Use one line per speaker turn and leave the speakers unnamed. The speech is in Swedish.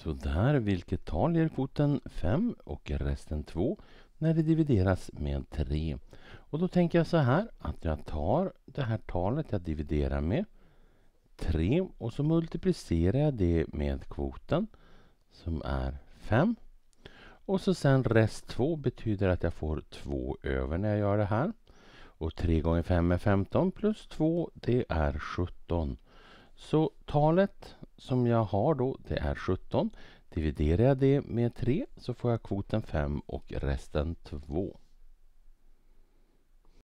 Sådär, vilket tal ger kvoten 5 och resten 2 när det divideras med 3. Och då tänker jag så här att jag tar det här talet jag dividerar med 3 och så multiplicerar jag det med kvoten som är 5. Och så sen rest 2 betyder att jag får 2 över när jag gör det här. Och 3 gånger 5 är 15 plus 2 det är 17. Så talet som jag har då, det är 17. Dividerar jag det med 3 så får jag kvoten 5 och resten 2.